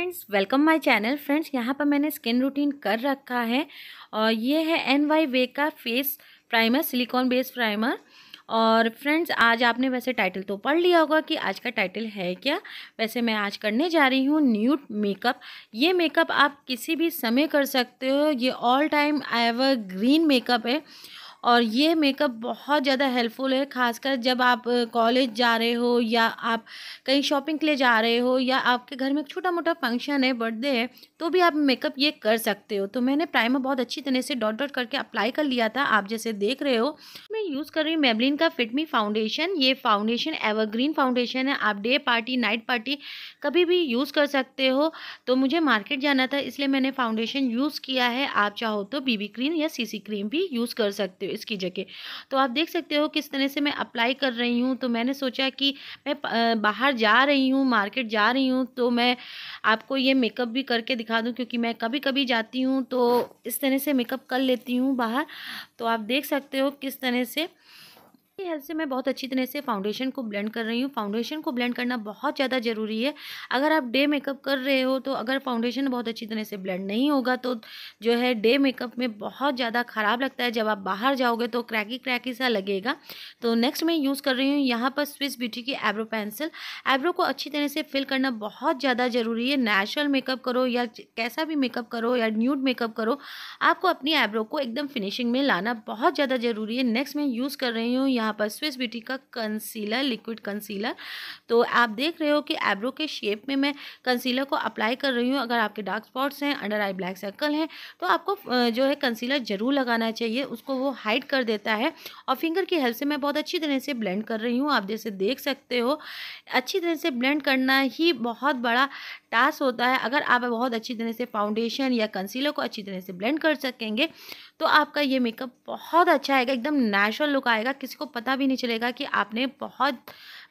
Friends welcome my channel friends यहाँ पर मैंने स्किन रूटीन कर रखा है और ये है एन वाई वे का face primer silicone base primer और फ्रेंड्स आज आपने वैसे टाइटल तो पढ़ लिया होगा कि आज का टाइटल है क्या वैसे मैं आज करने जा रही हूँ न्यूट मेकअप ये मेकअप आप किसी भी समय कर सकते हो ये all time evergreen makeup है और ये मेकअप बहुत ज़्यादा हेल्पफुल है ख़ासकर जब आप कॉलेज जा रहे हो या आप कहीं शॉपिंग के लिए जा रहे हो या आपके घर में छोटा मोटा फंक्शन है बर्थडे है तो भी आप मेकअप ये कर सकते हो तो मैंने प्राइमर बहुत अच्छी तरह से डॉट डॉट करके अप्लाई कर लिया था आप जैसे देख रहे हो यूज़ कर रही हूँ मेबलिन का फिटमी फाउंडेशन ये फाउंडेशन एवरग्रीन फाउंडेशन है आप डे पार्टी नाइट पार्टी कभी भी यूज़ कर सकते हो तो मुझे मार्केट जाना था इसलिए मैंने फाउंडेशन यूज़ किया है आप चाहो तो बीबी क्रीम या सीसी क्रीम भी यूज़ कर सकते हो इसकी जगह तो आप देख सकते हो किस तरह से मैं अप्लाई कर रही हूँ तो मैंने सोचा कि मैं बाहर जा रही हूँ मार्केट जा रही हूँ तो मैं आपको ये मेकअप भी करके दिखा दूँ क्योंकि मैं कभी कभी जाती हूँ तो इस तरह से मेकअप कर लेती हूँ बाहर तो आप देख सकते हो किस तरह से Oui. की हेल्प से मैं बहुत अच्छी तरह से फाउंडेशन को ब्लेंड कर रही हूँ फाउंडेशन को ब्लेंड करना बहुत ज़्यादा ज़रूरी है अगर आप डे मेकअप कर रहे हो तो अगर फाउंडेशन बहुत अच्छी तरह से ब्लेंड नहीं होगा तो जो है डे मेकअप में बहुत ज़्यादा ख़राब लगता है जब आप बाहर जाओगे तो क्रैकी क्रैकी सा लगेगा तो नेक्स्ट मैं यूज़ कर रही हूँ यहाँ पर स्विस ब्यूटी की एब्रो पेंसिल एब्रो को अच्छी तरह से फिल करना बहुत ज़्यादा ज़रूरी है नेचुरल मेकअप करो या कैसा भी मेकअप करो या न्यूड मेकअप करो आपको अपनी एब्रो को एकदम फिनिशिंग में लाना बहुत ज़्यादा ज़रूरी है नेक्स्ट मैं यूज़ कर रही हूँ यहाँ यहाँ पर स्विस ब्यूटी का कंसीलर लिक्विड कंसीलर तो आप देख रहे हो कि एब्रो के शेप में मैं कंसीलर को अप्लाई कर रही हूँ अगर आपके डार्क स्पॉट्स हैं अंडर आई ब्लैक सर्कल हैं तो आपको जो है कंसीलर ज़रूर लगाना चाहिए उसको वो हाइड कर देता है और फिंगर की हेल्प से मैं बहुत अच्छी तरह से ब्लेंड कर रही हूँ आप जैसे देख सकते हो अच्छी तरह से ब्लेंड करना ही बहुत बड़ा टास्क होता है अगर आप बहुत अच्छी तरह से फाउंडेशन या कंसीलर को अच्छी तरह से ब्लेंड कर सकेंगे तो आपका ये मेकअप बहुत अच्छा आएगा एकदम नेचुरल लुक आएगा किसी को पता भी नहीं चलेगा कि आपने बहुत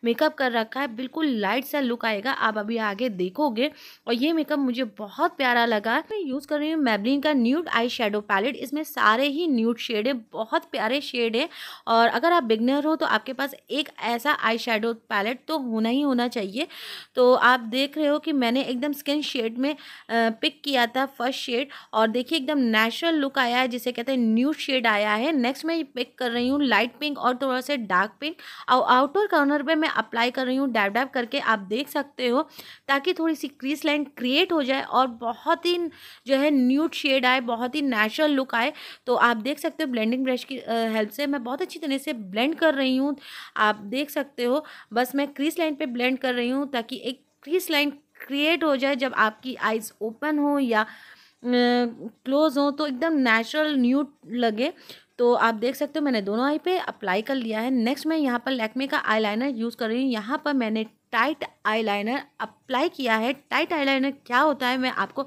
मेकअप कर रखा है बिल्कुल लाइट सा लुक आएगा आप अभी आगे देखोगे और ये मेकअप मुझे बहुत प्यारा लगा मैं यूज़ कर रही हूँ मैबलिन का न्यूड आई शेडो पैलेट इसमें सारे ही न्यूड शेड है बहुत प्यारे शेड है और अगर आप बिगनर हो तो आपके पास एक ऐसा आई शेडो पैलेट तो होना ही होना चाहिए तो आप देख रहे हो कि मैंने एकदम स्किन शेड में पिक किया था फर्स्ट शेड और देखिए एकदम नेचुरल लुक आया है जिसे कहते हैं न्यू शेड आया है नेक्स्ट मैं पिक कर रही हूँ लाइट पिंक और थोड़ा सा डार्क पिंक और आउटडोर कॉर्नर पे मैं मैं अप्लाई कर रही हूँ डैब डैब करके आप देख सकते हो ताकि थोड़ी सी क्रीस लाइन क्रिएट हो जाए और बहुत ही जो है न्यूट शेड आए बहुत ही नेचुरल लुक आए तो आप देख सकते हो ब्लेंडिंग ब्रश की हेल्प से मैं बहुत अच्छी तरह से ब्लेंड कर रही हूँ आप देख सकते हो बस मैं क्रीस लाइन पर ब्लेंड कर रही हूँ ताकि एक क्रीस लाइन क्रिएट हो जाए जब आपकी आइज़ ओपन हो या क्लोज़ हो तो एकदम नेचुरल न्यूट लगे तो आप देख सकते हो मैंने दोनों आई पे अप्लाई कर लिया है नेक्स्ट मैं यहाँ पर लैक्मे का आईलाइनर यूज़ कर रही हूँ यहाँ पर मैंने टाइट आईलाइनर अप्लाई किया है टाइट आईलाइनर क्या होता है मैं आपको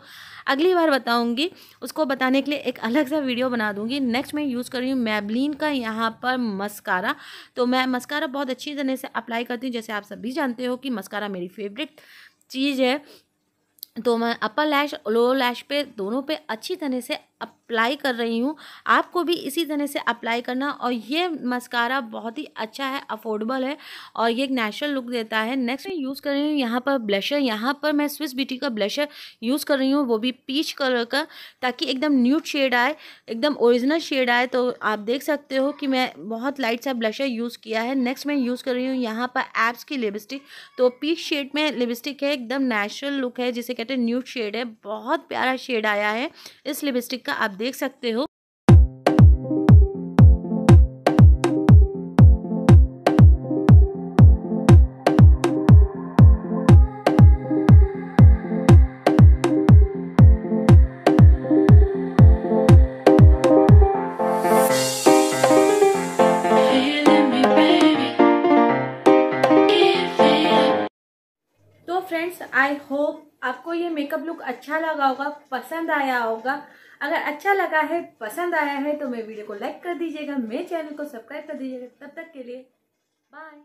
अगली बार बताऊंगी उसको बताने के लिए एक अलग सा वीडियो बना दूंगी नेक्स्ट मैं यूज़ कर रही हूँ मैबलिन का यहाँ पर मस्कारा तो मैं मस्कारा बहुत अच्छी तरह से अप्लाई करती हूँ जैसे आप सभी जानते हो कि मस्कारा मेरी फेवरेट चीज़ है तो मैं अपर लैश लोअर लैश पे दोनों पे अच्छी तरह से अप्लाई कर रही हूँ आपको भी इसी तरह से अप्लाई करना और ये मस्कारा बहुत ही अच्छा है अफोर्डेबल है और ये एक नेचुरल लुक देता है नेक्स्ट मैं यूज़ कर रही हूँ यहाँ पर ब्लशर यहाँ पर मैं स्विस ब्यूटी का ब्लशर यूज़ कर रही हूँ वो भी पीच कलर का ताकि एकदम न्यूट शेड आए एकदम ओरिजिनल शेड आए तो आप देख सकते हो कि मैं बहुत लाइट सा ब्लशर यूज़ किया है नेक्स्ट मैं यूज़ कर रही हूँ यहाँ पर एप्स की लिपस्टिक तो पीच शेड में लिपस्टिक है एकदम नेचुरल लुक है जिसे कहते हैं न्यूट शेड है बहुत प्यारा शेड आया है इस लिपस्टिक का आप देख सकते हो तो फ्रेंड्स आई होप आपको ये मेकअप लुक अच्छा लगा होगा पसंद आया होगा अगर अच्छा लगा है पसंद आया है तो मेरे वीडियो को लाइक कर दीजिएगा मेरे चैनल को सब्सक्राइब कर दीजिएगा तब तक के लिए बाय